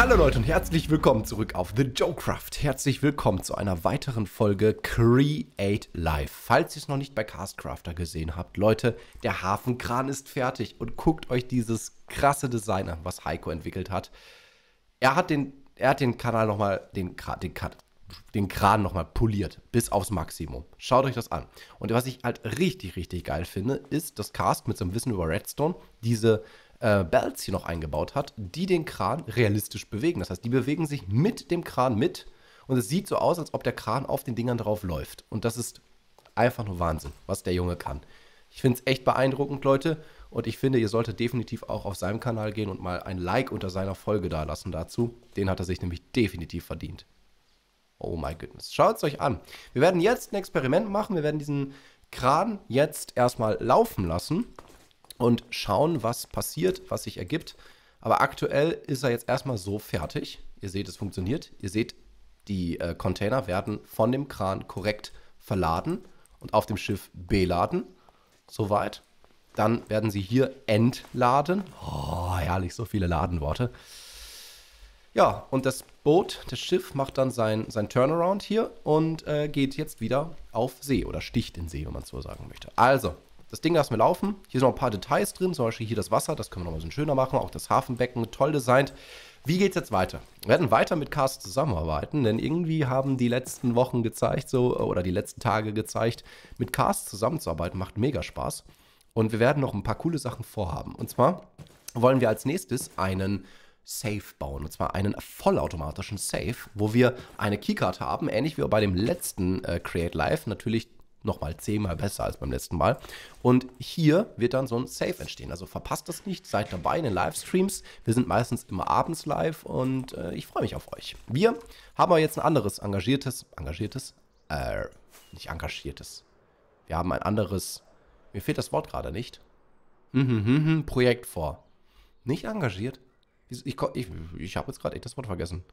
Hallo Leute und herzlich willkommen zurück auf The Joecraft. Herzlich willkommen zu einer weiteren Folge Create Life. Falls ihr es noch nicht bei Castcrafter gesehen habt, Leute, der Hafenkran ist fertig und guckt euch dieses krasse Design an, was Heiko entwickelt hat. Er hat den, er hat den Kanal nochmal, den, den, den Kran nochmal poliert, bis aufs Maximum. Schaut euch das an. Und was ich halt richtig, richtig geil finde, ist, dass Cast mit seinem Wissen über Redstone diese äh, Belts hier noch eingebaut hat, die den Kran realistisch bewegen. Das heißt, die bewegen sich mit dem Kran mit und es sieht so aus, als ob der Kran auf den Dingern drauf läuft. Und das ist einfach nur Wahnsinn, was der Junge kann. Ich finde es echt beeindruckend, Leute. Und ich finde, ihr solltet definitiv auch auf seinem Kanal gehen und mal ein Like unter seiner Folge dalassen dazu. Den hat er sich nämlich definitiv verdient. Oh my goodness. Schaut es euch an. Wir werden jetzt ein Experiment machen. Wir werden diesen Kran jetzt erstmal laufen lassen und schauen, was passiert, was sich ergibt. Aber aktuell ist er jetzt erstmal so fertig. Ihr seht, es funktioniert. Ihr seht, die äh, Container werden von dem Kran korrekt verladen und auf dem Schiff beladen. Soweit. Dann werden sie hier entladen. Oh, herrlich, so viele Ladenworte. Ja, und das Boot, das Schiff macht dann sein, sein Turnaround hier und äh, geht jetzt wieder auf See oder sticht in See, wenn man so sagen möchte. Also, das Ding lassen wir laufen. Hier sind noch ein paar Details drin, zum Beispiel hier das Wasser, das können wir noch ein bisschen schöner machen. Auch das Hafenbecken, toll designt. Wie geht's jetzt weiter? Wir werden weiter mit Cars zusammenarbeiten, denn irgendwie haben die letzten Wochen gezeigt, so, oder die letzten Tage gezeigt, mit Cars zusammenzuarbeiten macht mega Spaß. Und wir werden noch ein paar coole Sachen vorhaben. Und zwar wollen wir als nächstes einen Safe bauen. Und zwar einen vollautomatischen Safe, wo wir eine Keycard haben, ähnlich wie bei dem letzten äh, Create Live. Natürlich nochmal zehnmal besser als beim letzten Mal. Und hier wird dann so ein Safe entstehen. Also verpasst das nicht, seid dabei in den Livestreams. Wir sind meistens immer abends live und äh, ich freue mich auf euch. Wir haben aber jetzt ein anderes engagiertes, engagiertes, äh, nicht engagiertes. Wir haben ein anderes, mir fehlt das Wort gerade nicht, mhm, mhm, mhm Projekt vor. Nicht engagiert? Ich, ich, ich habe jetzt gerade echt das Wort vergessen.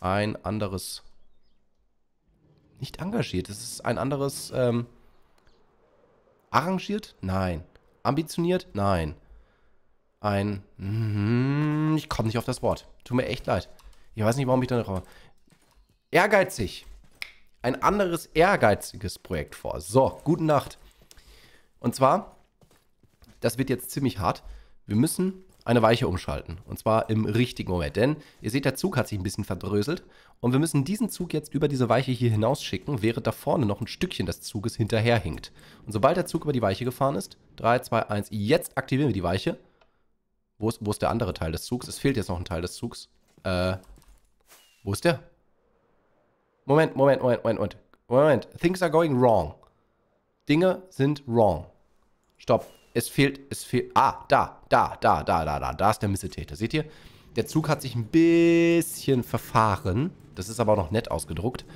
Ein anderes nicht engagiert, das ist ein anderes... Ähm, arrangiert? Nein. Ambitioniert? Nein. Ein... Mm, ich komme nicht auf das Wort. Tut mir echt leid. Ich weiß nicht, warum ich da noch... Ehrgeizig. Ein anderes ehrgeiziges Projekt vor. So, guten Nacht. Und zwar, das wird jetzt ziemlich hart. Wir müssen eine Weiche umschalten. Und zwar im richtigen Moment. Denn ihr seht, der Zug hat sich ein bisschen verdröselt. Und wir müssen diesen Zug jetzt über diese Weiche hier hinausschicken, während da vorne noch ein Stückchen des Zuges hinterherhinkt. Und sobald der Zug über die Weiche gefahren ist, 3, 2, 1, jetzt aktivieren wir die Weiche. Wo ist, wo ist der andere Teil des Zugs? Es fehlt jetzt noch ein Teil des Zugs. Äh, wo ist der? Moment, Moment, Moment, Moment, Moment. Moment, things are going wrong. Dinge sind wrong. Stopp. Es fehlt, es fehlt, ah, da, da, da, da, da, da, da ist der Missetäter. Seht ihr? Der Zug hat sich ein bisschen verfahren. Das ist aber auch noch nett ausgedruckt.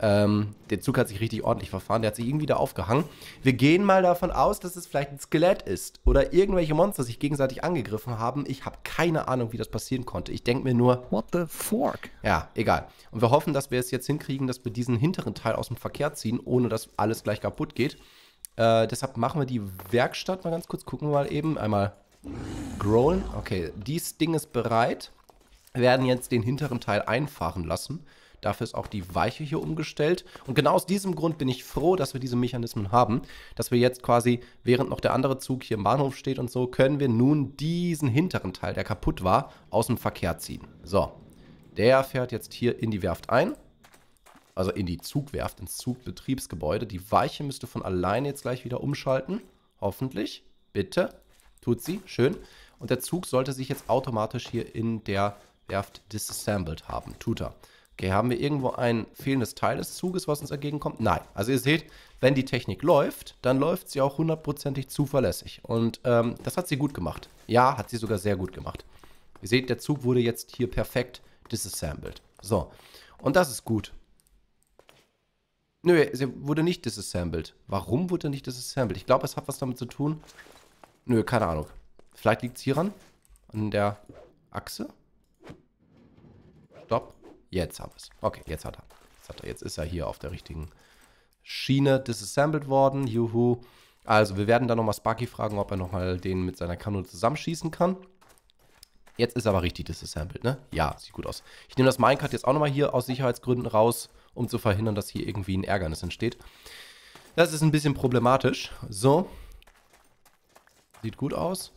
Ähm, der Zug hat sich richtig ordentlich verfahren. Der hat sich irgendwie da aufgehangen. Wir gehen mal davon aus, dass es vielleicht ein Skelett ist oder irgendwelche Monster sich gegenseitig angegriffen haben. Ich habe keine Ahnung, wie das passieren konnte. Ich denke mir nur. What the fork? Ja, egal. Und wir hoffen, dass wir es jetzt hinkriegen, dass wir diesen hinteren Teil aus dem Verkehr ziehen, ohne dass alles gleich kaputt geht. Äh, deshalb machen wir die Werkstatt mal ganz kurz. Gucken wir mal eben. Einmal growlen. Okay, dieses Ding ist bereit. Wir werden jetzt den hinteren Teil einfahren lassen. Dafür ist auch die Weiche hier umgestellt. Und genau aus diesem Grund bin ich froh, dass wir diese Mechanismen haben. Dass wir jetzt quasi, während noch der andere Zug hier im Bahnhof steht und so, können wir nun diesen hinteren Teil, der kaputt war, aus dem Verkehr ziehen. So, der fährt jetzt hier in die Werft ein also in die Zugwerft, ins Zugbetriebsgebäude. Die Weiche müsste von alleine jetzt gleich wieder umschalten. Hoffentlich. Bitte. Tut sie. Schön. Und der Zug sollte sich jetzt automatisch hier in der Werft disassembled haben. Tut er. Okay, haben wir irgendwo ein fehlendes Teil des Zuges, was uns entgegenkommt? Nein. Also ihr seht, wenn die Technik läuft, dann läuft sie auch hundertprozentig zuverlässig. Und ähm, das hat sie gut gemacht. Ja, hat sie sogar sehr gut gemacht. Ihr seht, der Zug wurde jetzt hier perfekt disassembled. So, und das ist gut. Nö, sie wurde nicht disassembled. Warum wurde nicht disassembled? Ich glaube, es hat was damit zu tun. Nö, keine Ahnung. Vielleicht liegt es hieran. An der Achse. Stopp. Jetzt haben wir es. Okay, jetzt hat er. Jetzt, hat er. jetzt ist er hier auf der richtigen Schiene disassembled worden. Juhu. Also, wir werden dann nochmal Sparky fragen, ob er nochmal den mit seiner Kanone zusammenschießen kann. Jetzt ist er aber richtig disassembled, ne? Ja, sieht gut aus. Ich nehme das Minecart jetzt auch nochmal hier aus Sicherheitsgründen raus um zu verhindern, dass hier irgendwie ein Ärgernis entsteht. Das ist ein bisschen problematisch. So. Sieht gut aus.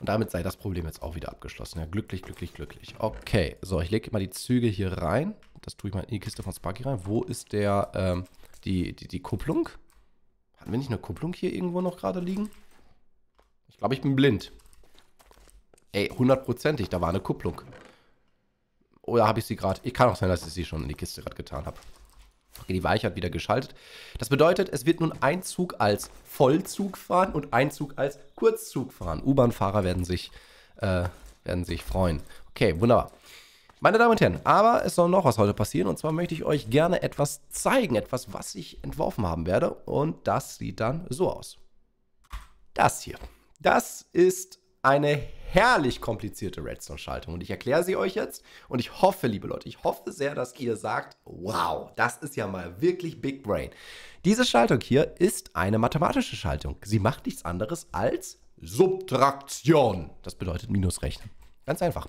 Und damit sei das Problem jetzt auch wieder abgeschlossen. Ja, glücklich, glücklich, glücklich. Okay, so, ich lege mal die Züge hier rein. Das tue ich mal in die Kiste von Sparky rein. Wo ist der, ähm, die, die, die Kupplung? Hatten wir nicht eine Kupplung hier irgendwo noch gerade liegen? Ich glaube, ich bin blind. Ey, hundertprozentig, da war eine Kupplung. Oder habe ich sie gerade? Ich kann auch sein, dass ich sie schon in die Kiste gerade getan habe. Okay, die Weiche hat wieder geschaltet. Das bedeutet, es wird nun ein Zug als Vollzug fahren und ein Zug als Kurzzug fahren. U-Bahn-Fahrer werden äh, werden sich freuen. Okay, wunderbar. Meine Damen und Herren, aber es soll noch was heute passieren und zwar möchte ich euch gerne etwas zeigen, etwas, was ich entworfen haben werde und das sieht dann so aus. Das hier. Das ist eine herrlich komplizierte Redstone-Schaltung. Und ich erkläre sie euch jetzt. Und ich hoffe, liebe Leute, ich hoffe sehr, dass ihr sagt, wow, das ist ja mal wirklich Big Brain. Diese Schaltung hier ist eine mathematische Schaltung. Sie macht nichts anderes als Subtraktion. Das bedeutet Minusrechnen. Ganz einfach.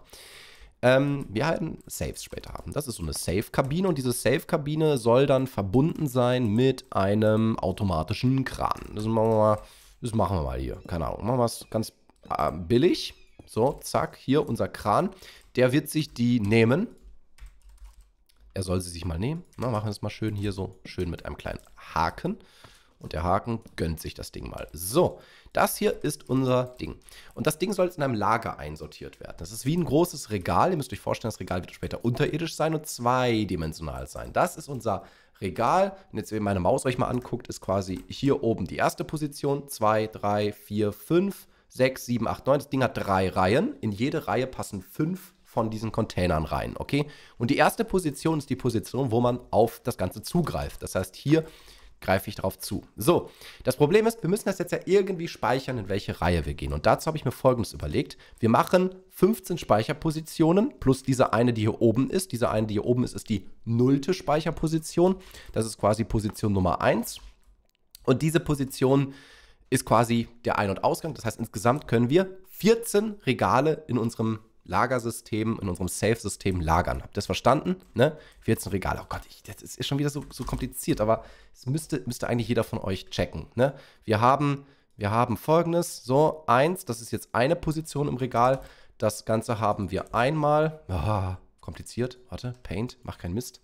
Ähm, wir halten Saves später haben. Das ist so eine Safe-Kabine und diese Safe-Kabine soll dann verbunden sein mit einem automatischen Kran. Das machen wir mal, das machen wir mal hier. Keine Ahnung, machen wir es ganz ähm, billig. So, zack, hier unser Kran. Der wird sich die nehmen. Er soll sie sich mal nehmen. Na, machen wir es mal schön hier so, schön mit einem kleinen Haken. Und der Haken gönnt sich das Ding mal. So, das hier ist unser Ding. Und das Ding soll jetzt in einem Lager einsortiert werden. Das ist wie ein großes Regal. Ihr müsst euch vorstellen, das Regal wird später unterirdisch sein und zweidimensional sein. Das ist unser Regal. Und jetzt, wenn meine Maus euch mal anguckt, ist quasi hier oben die erste Position. 2, 3, 4, 5. 6, 7, 8, 9. Das Ding hat drei Reihen. In jede Reihe passen fünf von diesen Containern rein, okay? Und die erste Position ist die Position, wo man auf das Ganze zugreift. Das heißt, hier greife ich darauf zu. So, das Problem ist, wir müssen das jetzt ja irgendwie speichern, in welche Reihe wir gehen. Und dazu habe ich mir Folgendes überlegt. Wir machen 15 Speicherpositionen plus diese eine, die hier oben ist. Diese eine, die hier oben ist, ist die nullte Speicherposition. Das ist quasi Position Nummer 1. Und diese Position ist quasi der Ein- und Ausgang. Das heißt, insgesamt können wir 14 Regale in unserem Lagersystem, in unserem Safe-System lagern. Habt ihr das verstanden? Ne? 14 Regale. Oh Gott, ich, das ist schon wieder so, so kompliziert, aber es müsste, müsste eigentlich jeder von euch checken. Ne? Wir, haben, wir haben folgendes: so, eins, das ist jetzt eine Position im Regal. Das Ganze haben wir einmal. Oh, kompliziert. Warte, Paint, mach keinen Mist.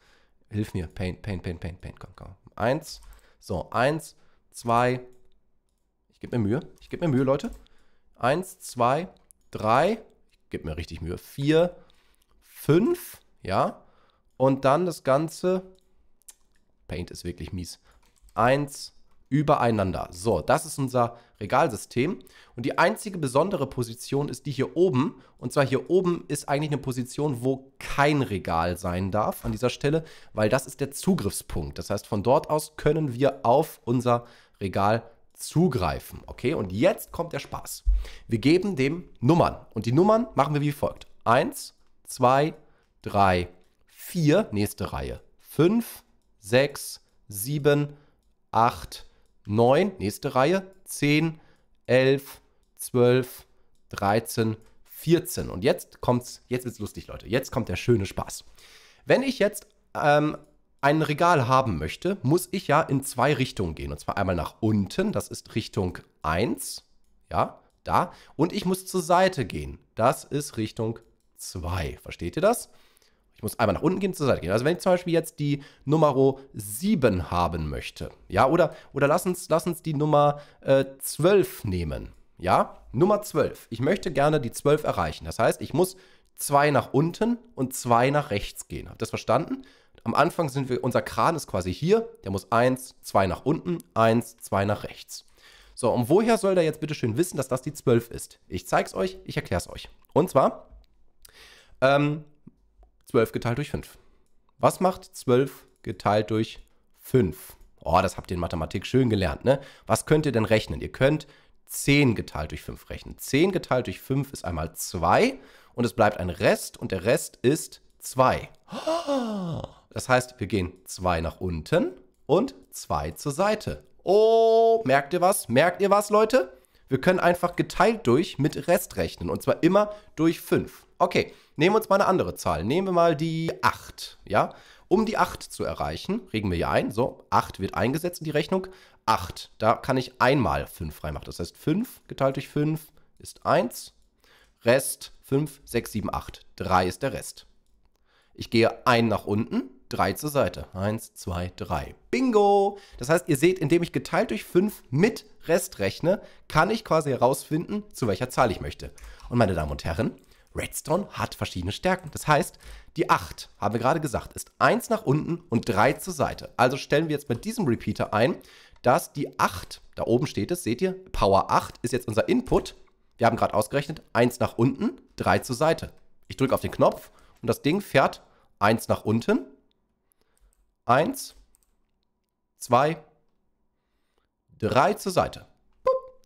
Hilf mir. Paint, Paint, Paint, Paint, Paint. Komm, komm. Eins. So, eins, zwei, ich gebe mir Mühe. Ich gebe mir Mühe, Leute. Eins, zwei, drei. Ich gebe mir richtig Mühe. Vier, fünf. Ja. Und dann das Ganze. Paint ist wirklich mies. Eins, übereinander. So, das ist unser Regalsystem. Und die einzige besondere Position ist die hier oben. Und zwar hier oben ist eigentlich eine Position, wo kein Regal sein darf an dieser Stelle, weil das ist der Zugriffspunkt. Das heißt, von dort aus können wir auf unser Regal zugreifen. Okay, und jetzt kommt der Spaß. Wir geben dem Nummern und die Nummern machen wir wie folgt. 1, 2, 3, 4, nächste Reihe. 5, 6, 7, 8, 9, nächste Reihe. 10, 11, 12, 13, 14. Und jetzt kommt's, jetzt wird's lustig, Leute. Jetzt kommt der schöne Spaß. Wenn ich jetzt ähm, ein Regal haben möchte, muss ich ja in zwei Richtungen gehen. Und zwar einmal nach unten, das ist Richtung 1, ja, da. Und ich muss zur Seite gehen, das ist Richtung 2. Versteht ihr das? Ich muss einmal nach unten gehen, zur Seite gehen. Also wenn ich zum Beispiel jetzt die Nummer 7 haben möchte, ja, oder, oder lass, uns, lass uns die Nummer äh, 12 nehmen, ja. Nummer 12. Ich möchte gerne die 12 erreichen. Das heißt, ich muss 2 nach unten und 2 nach rechts gehen. Habt ihr das verstanden? Am Anfang sind wir, unser Kran ist quasi hier, der muss 1, 2 nach unten, 1, 2 nach rechts. So, und woher soll der jetzt bitte schön wissen, dass das die 12 ist? Ich zeig's euch, ich erkläre es euch. Und zwar ähm, 12 geteilt durch 5. Was macht 12 geteilt durch 5? Oh, das habt ihr in Mathematik schön gelernt, ne? Was könnt ihr denn rechnen? Ihr könnt 10 geteilt durch 5 rechnen. 10 geteilt durch 5 ist einmal 2 und es bleibt ein Rest und der Rest ist 2. Oh. Das heißt, wir gehen 2 nach unten und 2 zur Seite. Oh, merkt ihr was? Merkt ihr was, Leute? Wir können einfach geteilt durch mit Rest rechnen und zwar immer durch 5. Okay, nehmen wir uns mal eine andere Zahl. Nehmen wir mal die 8, ja? Um die 8 zu erreichen, regen wir hier ein. So, 8 wird eingesetzt in die Rechnung. 8, da kann ich einmal 5 freimachen. Das heißt, 5 geteilt durch 5 ist 1. Rest 5, 6, 7, 8. 3 ist der Rest. Ich gehe 1 nach unten 3 zur Seite. 1, 2, 3. Bingo! Das heißt, ihr seht, indem ich geteilt durch 5 mit Rest rechne, kann ich quasi herausfinden, zu welcher Zahl ich möchte. Und meine Damen und Herren, Redstone hat verschiedene Stärken. Das heißt, die 8, haben wir gerade gesagt, ist 1 nach unten und 3 zur Seite. Also stellen wir jetzt bei diesem Repeater ein, dass die 8, da oben steht es, seht ihr, Power 8 ist jetzt unser Input. Wir haben gerade ausgerechnet, 1 nach unten, 3 zur Seite. Ich drücke auf den Knopf und das Ding fährt 1 nach unten, Eins, zwei, drei zur Seite.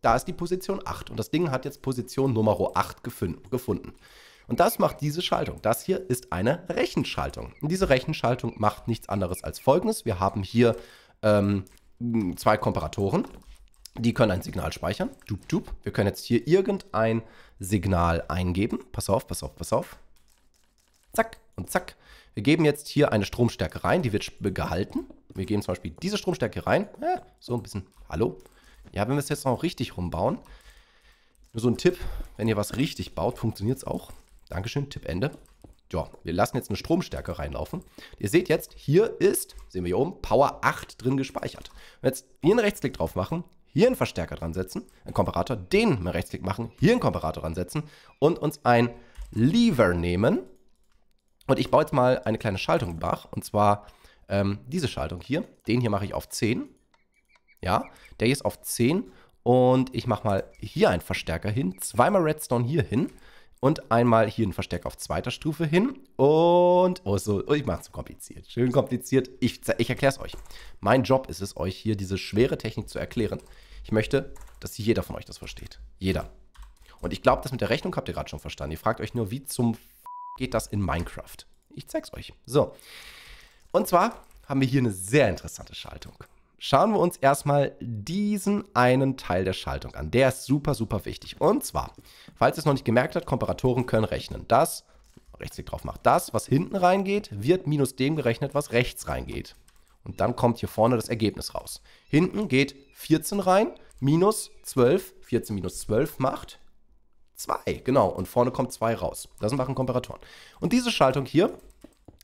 Da ist die Position 8 und das Ding hat jetzt Position Nummer 8 gefunden. Und das macht diese Schaltung. Das hier ist eine Rechenschaltung. Und diese Rechenschaltung macht nichts anderes als folgendes. Wir haben hier ähm, zwei Komparatoren. Die können ein Signal speichern. Dup, dup. Wir können jetzt hier irgendein Signal eingeben. Pass auf, pass auf, pass auf. Zack und zack wir geben jetzt hier eine Stromstärke rein, die wird gehalten. Wir geben zum Beispiel diese Stromstärke rein. Ja, so ein bisschen, hallo. Ja, wenn wir es jetzt noch richtig rumbauen. Nur so ein Tipp, wenn ihr was richtig baut, funktioniert es auch. Dankeschön, Tipp Ende. Ja, wir lassen jetzt eine Stromstärke reinlaufen. Ihr seht jetzt, hier ist, sehen wir hier oben, Power 8 drin gespeichert. Wenn wir jetzt hier einen Rechtsklick drauf machen, hier einen Verstärker dran setzen, einen Komparator, den mit Rechtsklick machen, hier einen Komparator dran setzen und uns ein Lever nehmen. Und ich baue jetzt mal eine kleine Schaltung wach. Und zwar ähm, diese Schaltung hier. Den hier mache ich auf 10. Ja, der hier ist auf 10. Und ich mache mal hier einen Verstärker hin. Zweimal Redstone hier hin. Und einmal hier einen Verstärker auf zweiter Stufe hin. Und, oh, so, oh, ich mache es zu kompliziert. Schön kompliziert. Ich, ich erkläre es euch. Mein Job ist es, euch hier diese schwere Technik zu erklären. Ich möchte, dass jeder von euch das versteht. Jeder. Und ich glaube, das mit der Rechnung habt ihr gerade schon verstanden. Ihr fragt euch nur, wie zum geht das in Minecraft? Ich zeig's euch. So. Und zwar haben wir hier eine sehr interessante Schaltung. Schauen wir uns erstmal diesen einen Teil der Schaltung an. Der ist super, super wichtig. Und zwar, falls ihr es noch nicht gemerkt habt, Komparatoren können rechnen. Das, Rechtsklick drauf macht, das, was hinten reingeht, wird minus dem gerechnet, was rechts reingeht. Und dann kommt hier vorne das Ergebnis raus. Hinten geht 14 rein, minus 12, 14 minus 12 macht 2, genau. Und vorne kommt 2 raus. Das machen Komparatoren. Und diese Schaltung hier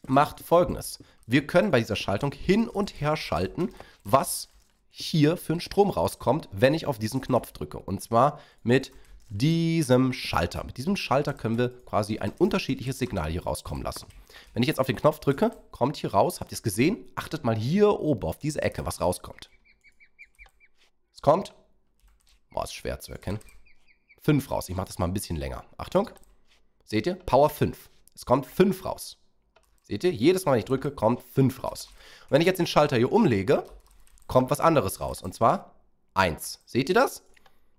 macht folgendes. Wir können bei dieser Schaltung hin und her schalten, was hier für einen Strom rauskommt, wenn ich auf diesen Knopf drücke. Und zwar mit diesem Schalter. Mit diesem Schalter können wir quasi ein unterschiedliches Signal hier rauskommen lassen. Wenn ich jetzt auf den Knopf drücke, kommt hier raus, habt ihr es gesehen? Achtet mal hier oben auf diese Ecke, was rauskommt. Es kommt, boah, ist schwer zu erkennen, 5 raus. Ich mache das mal ein bisschen länger. Achtung. Seht ihr? Power 5. Es kommt 5 raus. Seht ihr? Jedes Mal, wenn ich drücke, kommt 5 raus. Und wenn ich jetzt den Schalter hier umlege, kommt was anderes raus. Und zwar 1. Seht ihr das?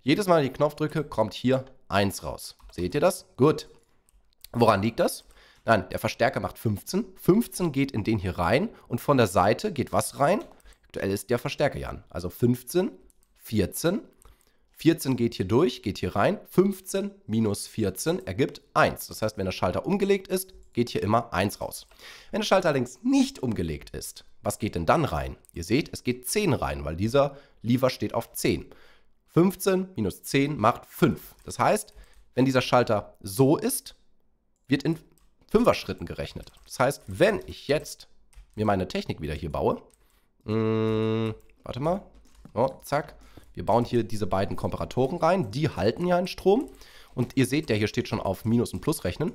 Jedes Mal, wenn ich den Knopf drücke, kommt hier 1 raus. Seht ihr das? Gut. Woran liegt das? Nein, der Verstärker macht 15. 15 geht in den hier rein und von der Seite geht was rein? Aktuell ist der Verstärker hier Also 15, 14, 14 geht hier durch, geht hier rein. 15 minus 14 ergibt 1. Das heißt, wenn der Schalter umgelegt ist, geht hier immer 1 raus. Wenn der Schalter allerdings nicht umgelegt ist, was geht denn dann rein? Ihr seht, es geht 10 rein, weil dieser Lever steht auf 10. 15 minus 10 macht 5. Das heißt, wenn dieser Schalter so ist, wird in 5er Schritten gerechnet. Das heißt, wenn ich jetzt mir meine Technik wieder hier baue, mh, mm, warte mal, oh, zack, wir bauen hier diese beiden Komparatoren rein, die halten ja einen Strom. Und ihr seht, der hier steht schon auf Minus und Plus rechnen.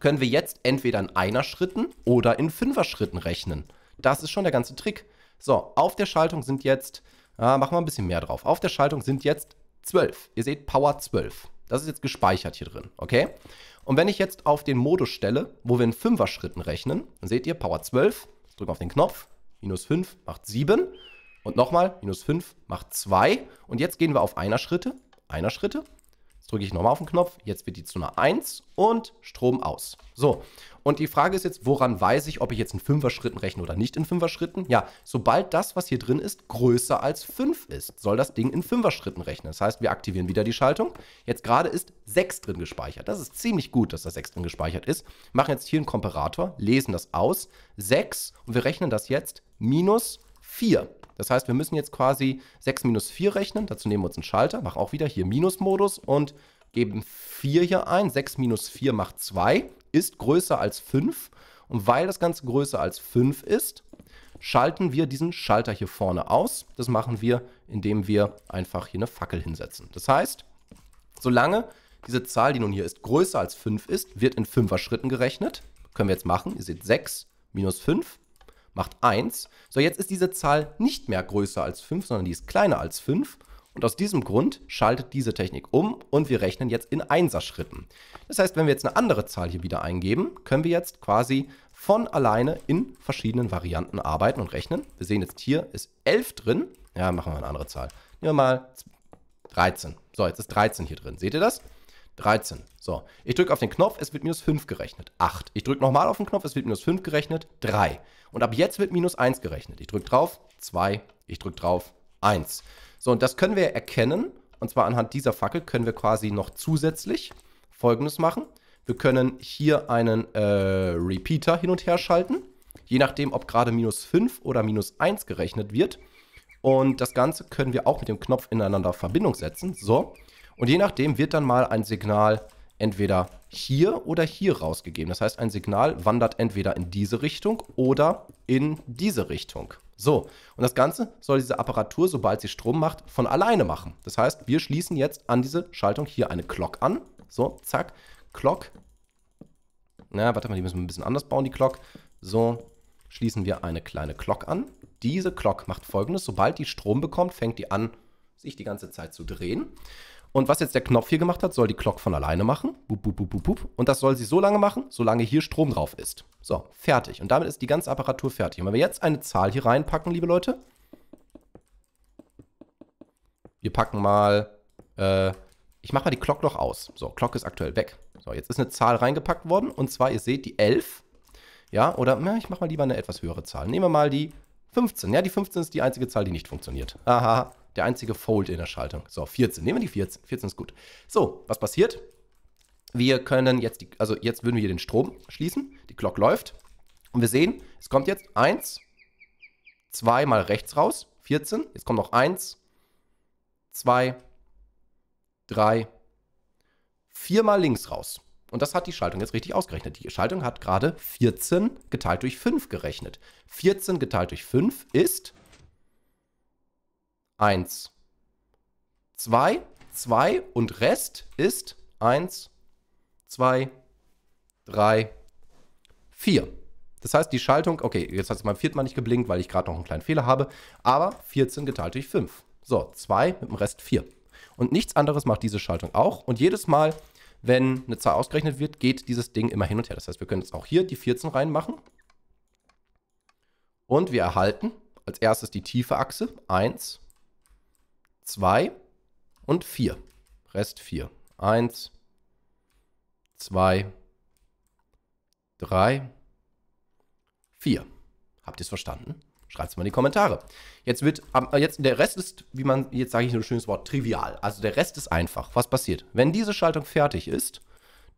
Können wir jetzt entweder in einer Schritten oder in fünfer Schritten rechnen. Das ist schon der ganze Trick. So, auf der Schaltung sind jetzt, äh, machen wir ein bisschen mehr drauf. Auf der Schaltung sind jetzt 12. Ihr seht Power 12. Das ist jetzt gespeichert hier drin, okay? Und wenn ich jetzt auf den Modus stelle, wo wir in fünfer Schritten rechnen, dann seht ihr Power 12, ich drücke auf den Knopf, minus 5 macht 7. Und nochmal, minus 5 macht 2. Und jetzt gehen wir auf einer Schritte, einer Schritte. Jetzt drücke ich nochmal auf den Knopf. Jetzt wird die zu einer 1 und Strom aus. So, und die Frage ist jetzt, woran weiß ich, ob ich jetzt in 5er Schritten rechne oder nicht in 5er Schritten? Ja, sobald das, was hier drin ist, größer als 5 ist, soll das Ding in 5er Schritten rechnen. Das heißt, wir aktivieren wieder die Schaltung. Jetzt gerade ist 6 drin gespeichert. Das ist ziemlich gut, dass da 6 drin gespeichert ist. Machen jetzt hier einen Komparator, lesen das aus. 6 und wir rechnen das jetzt minus 4. Das heißt, wir müssen jetzt quasi 6 minus 4 rechnen. Dazu nehmen wir uns einen Schalter, machen auch wieder hier Minusmodus und geben 4 hier ein. 6 minus 4 macht 2, ist größer als 5. Und weil das Ganze größer als 5 ist, schalten wir diesen Schalter hier vorne aus. Das machen wir, indem wir einfach hier eine Fackel hinsetzen. Das heißt, solange diese Zahl, die nun hier ist, größer als 5 ist, wird in 5er Schritten gerechnet. Können wir jetzt machen. Ihr seht 6 minus 5 macht 1. So, jetzt ist diese Zahl nicht mehr größer als 5, sondern die ist kleiner als 5. Und aus diesem Grund schaltet diese Technik um und wir rechnen jetzt in Einserschritten. Das heißt, wenn wir jetzt eine andere Zahl hier wieder eingeben, können wir jetzt quasi von alleine in verschiedenen Varianten arbeiten und rechnen. Wir sehen jetzt hier ist 11 drin. Ja, machen wir eine andere Zahl. Nehmen wir mal 13. So, jetzt ist 13 hier drin. Seht ihr das? 13. So, ich drücke auf den Knopf, es wird minus 5 gerechnet. 8. Ich drücke nochmal auf den Knopf, es wird minus 5 gerechnet. 3. Und ab jetzt wird minus 1 gerechnet. Ich drücke drauf, 2. Ich drücke drauf, 1. So, und das können wir erkennen. Und zwar anhand dieser Fackel können wir quasi noch zusätzlich Folgendes machen. Wir können hier einen äh, Repeater hin und her schalten. Je nachdem, ob gerade minus 5 oder minus 1 gerechnet wird. Und das Ganze können wir auch mit dem Knopf ineinander Verbindung setzen. So. Und je nachdem wird dann mal ein Signal entweder hier oder hier rausgegeben. Das heißt, ein Signal wandert entweder in diese Richtung oder in diese Richtung. So, und das Ganze soll diese Apparatur, sobald sie Strom macht, von alleine machen. Das heißt, wir schließen jetzt an diese Schaltung hier eine Clock an. So, zack, Clock. Na, warte mal, die müssen wir ein bisschen anders bauen, die Clock. So, schließen wir eine kleine Clock an. Diese Clock macht folgendes, sobald die Strom bekommt, fängt die an, sich die ganze Zeit zu drehen. Und was jetzt der Knopf hier gemacht hat, soll die Glock von alleine machen. Bup, bup, bup, bup, bup. Und das soll sie so lange machen, solange hier Strom drauf ist. So, fertig. Und damit ist die ganze Apparatur fertig. Und wenn wir jetzt eine Zahl hier reinpacken, liebe Leute. Wir packen mal, äh, ich mache mal die Glock noch aus. So, Glock ist aktuell weg. So, jetzt ist eine Zahl reingepackt worden. Und zwar, ihr seht, die 11. Ja, oder, na, ich mache mal lieber eine etwas höhere Zahl. Nehmen wir mal die 15. Ja, die 15 ist die einzige Zahl, die nicht funktioniert. Aha, der einzige Fold in der Schaltung. So, 14. Nehmen wir die 14. 14 ist gut. So, was passiert? Wir können jetzt, die, also jetzt würden wir hier den Strom schließen. Die Glock läuft. Und wir sehen, es kommt jetzt 1, 2 mal rechts raus, 14. Jetzt kommt noch 1, 2, 3, 4 mal links raus. Und das hat die Schaltung jetzt richtig ausgerechnet. Die Schaltung hat gerade 14 geteilt durch 5 gerechnet. 14 geteilt durch 5 ist 1. 2, 2 und Rest ist 1, 2, 3, 4. Das heißt, die Schaltung, okay, jetzt hat es beim vierten Mal nicht geblinkt, weil ich gerade noch einen kleinen Fehler habe, aber 14 geteilt durch 5. So, 2 mit dem Rest 4. Und nichts anderes macht diese Schaltung auch. Und jedes Mal, wenn eine Zahl ausgerechnet wird, geht dieses Ding immer hin und her. Das heißt, wir können jetzt auch hier die 14 reinmachen. Und wir erhalten als erstes die tiefe Achse, 1, 2. 2 und 4. Rest 4. 1, 2, 3, 4. Habt ihr es verstanden? Schreibt es mal in die Kommentare. Jetzt wird, äh, jetzt, der Rest ist, wie man, jetzt sage ich nur ein schönes Wort, trivial. Also der Rest ist einfach. Was passiert? Wenn diese Schaltung fertig ist,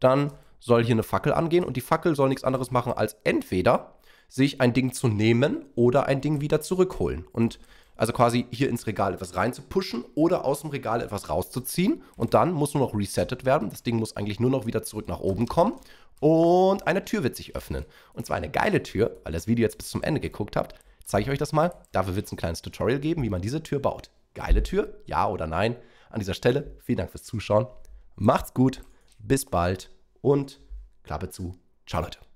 dann soll hier eine Fackel angehen und die Fackel soll nichts anderes machen, als entweder sich ein Ding zu nehmen oder ein Ding wieder zurückholen. Und also quasi hier ins Regal etwas reinzupuschen oder aus dem Regal etwas rauszuziehen. Und dann muss nur noch resettet werden. Das Ding muss eigentlich nur noch wieder zurück nach oben kommen. Und eine Tür wird sich öffnen. Und zwar eine geile Tür, weil das Video jetzt bis zum Ende geguckt habt, zeige ich euch das mal. Dafür wird es ein kleines Tutorial geben, wie man diese Tür baut. Geile Tür? Ja oder nein? An dieser Stelle vielen Dank fürs Zuschauen. Macht's gut, bis bald und Klappe zu. Ciao Leute.